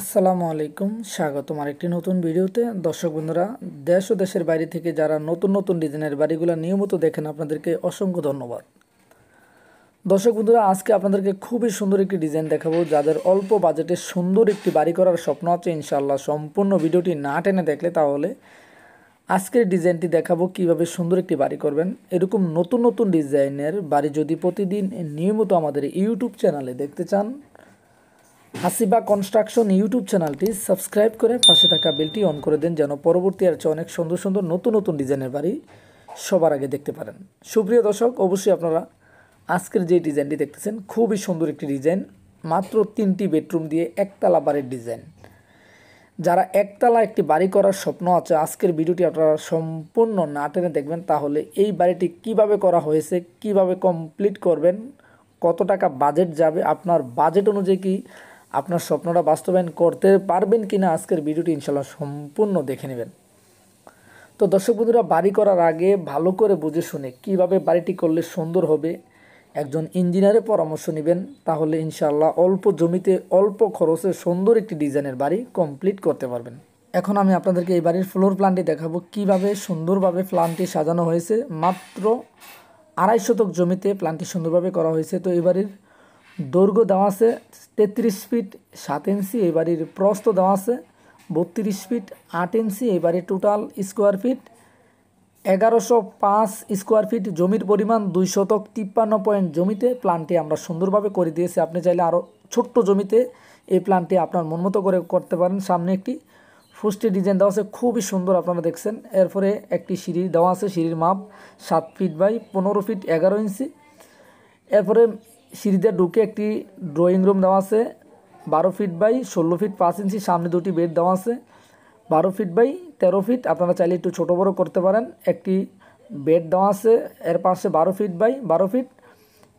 আসসালামু আলাইকুম স্বাগতম আরেকটি নতুন ভিডিওতে দর্শক বন্ধুরা দেশ ও দেশের বাইরে থেকে যারা নতুন নতুন ডিজাইনের বাড়িগুলো নিয়মিত দেখেন আপনাদেরকে অসংখ্য ধন্যবাদ দর্শক বন্ধুরা আজকে আপনাদেরকে খুবই সুন্দর একটি ডিজাইন দেখাবো যাদের অল্প বাজেটে সুন্দর একটি বাড়ি করার স্বপ্ন আছে ইনশাল্লাহ সম্পূর্ণ ভিডিওটি না টেনে দেখলে তাহলে আজকের ডিজাইনটি দেখাবো কিভাবে সুন্দর একটি বাড়ি করবেন এরকম নতুন নতুন ডিজাইনের বাড়ি যদি প্রতিদিন নিয়মিত আমাদের ইউটিউব চ্যানেলে দেখতে চান হাসিবা কনস্ট্রাকশন ইউটিউব চ্যানেলটি সাবস্ক্রাইব করে পাশে থাকা বেলটি অন করে দেন যেন পরবর্তী আর চেয়ে অনেক সুন্দর সুন্দর নতুন নতুন ডিজাইনের বাড়ি সবার আগে দেখতে পারেন সুপ্রিয় দর্শক অবশ্যই আপনারা আজকের যে ডিজাইনটি দেখতেছেন খুবই সুন্দর একটি ডিজাইন মাত্র তিনটি বেডরুম দিয়ে একতলা বাড়ির ডিজাইন যারা একতলা একটি বাড়ি করার স্বপ্ন আছে আজকের ভিডিওটি আপনারা সম্পূর্ণ না টেনে দেখবেন তাহলে এই বাড়িটি কিভাবে করা হয়েছে কিভাবে কমপ্লিট করবেন কত টাকা বাজেট যাবে আপনার বাজেট অনুযায়ী কি আপনার স্বপ্নটা বাস্তবায়ন করতে পারবেন কি না আজকের ভিডিওটি ইনশাল্লাহ সম্পূর্ণ দেখে নেবেন তো দর্শক বন্ধুরা বাড়ি করার আগে ভালো করে বুঝে শুনে কিভাবে বাড়িটি করলে সুন্দর হবে একজন ইঞ্জিনিয়ারের পরামর্শ নেবেন তাহলে ইনশাল্লাহ অল্প জমিতে অল্প খরচে সুন্দর একটি ডিজাইনের বাড়ি কমপ্লিট করতে পারবেন এখন আমি আপনাদেরকে এই বাড়ির ফ্লোর প্ল্যানটি দেখাবো কিভাবে সুন্দরভাবে প্ল্যানটি সাজানো হয়েছে মাত্র আড়াই শতক জমিতে প্ল্যানটি সুন্দরভাবে করা হয়েছে তো এই বাড়ির দৈর্ঘ্য দেওয়া আছে তেত্রিশ ফিট সাত ইঞ্চি এই বাড়ির প্রস্ত দেওয়া আছে বত্রিশ ফিট আট ইঞ্চি এই বাড়ির টোটাল স্কোয়ার ফিট এগারোশো পাঁচ স্কোয়ার ফিট জমির পরিমাণ দুই শতক তিপ্পান্ন পয়েন্ট জমিতে প্ল্যানটি আমরা সুন্দরভাবে করে দিয়েছি আপনি চাইলে আরও ছোট্ট জমিতে এই প্ল্যানটি আপনার মনমতো করে করতে পারেন সামনে একটি ফুস্টি ডিজাইন দেওয়া আছে খুবই সুন্দর আপনারা দেখছেন এরপরে একটি সিঁড়ি দেওয়া আছে সিঁড়ির মাপ সাত ফিট বাই পনেরো ফিট এগারো ইঞ্চি এরপরে সিঁড়িতে ঢুকে একটি ড্রয়িং রুম দেওয়া আছে বারো ফিট বাই ষোলো ফিট পাঁচ ইঞ্চি সামনে দুটি বেড দেওয়া আছে বারো ফিট বাই তেরো ফিট আপনারা চাইলে একটু ছোটো বড়ো করতে পারেন একটি বেড দেওয়া আছে এর পাশে বারো ফিট বাই বারো ফিট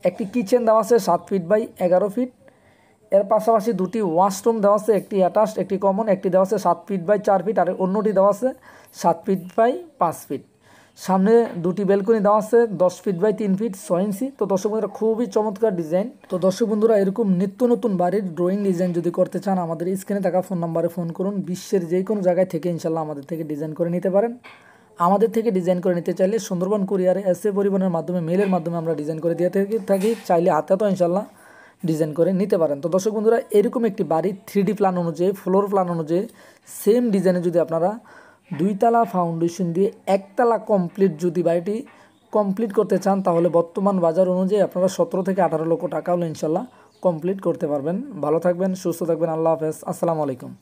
একটি কিচেন দেওয়া আছে সাত ফিট বাই এগারো ফিট এর পাশাপাশি দুটি ওয়াশরুম দেওয়া আছে একটি অ্যাটাচ একটি কমন একটি দেওয়া আছে সাত ফিট বাই চার ফিট আর অন্যটি দেওয়া আছে সাত ফিট বাই পাঁচ ফিট সামনে দুটি ব্যালকনি দেওয়া আছে দশ ফিট বাই তিন ফিট ছয় ইঞ্চি তো দর্শক বন্ধুরা খুবই চমৎকার ডিজাইন তো দর্শক বন্ধুরা এরকম নিত্য নতুন বাড়ির ড্রয়িং ডিজাইন যদি করতে চান আমাদের স্ক্রিনে থাকা ফোন নাম্বারে ফোন করুন বিশ্বের যে কোনো জায়গায় থেকে ইনশাল্লাহ আমাদের থেকে ডিজাইন করে নিতে পারেন আমাদের থেকে ডিজাইন করে নিতে চাইলে সুন্দরবন কুরিয়ারে এস এ পরিবহনের মাধ্যমে মেলের মাধ্যমে আমরা ডিজাইন করে দিয়ে থাকি চাইলে হাতে তো ইনশাল্লাহ ডিজাইন করে নিতে পারেন তো দর্শক বন্ধুরা এরকম একটি বাড়ি থ্রি প্ল্যান অনুযায়ী ফ্লোর প্ল্যান অনুযায়ী সেম ডিজাইনে যদি আপনারা দুইতলা ফাউন্ডেশন দিয়ে একতলা কমপ্লিট যদি বাড়িটি কমপ্লিট করতে চান তাহলে বর্তমান বাজার অনুযায়ী আপনারা সতেরো থেকে আঠারো লক্ষ টাকা হলে ইনশাল্লাহ কমপ্লিট করতে পারবেন ভালো থাকবেন সুস্থ থাকবেন আল্লাহ হাফেজ আসসালামু আলাইকুম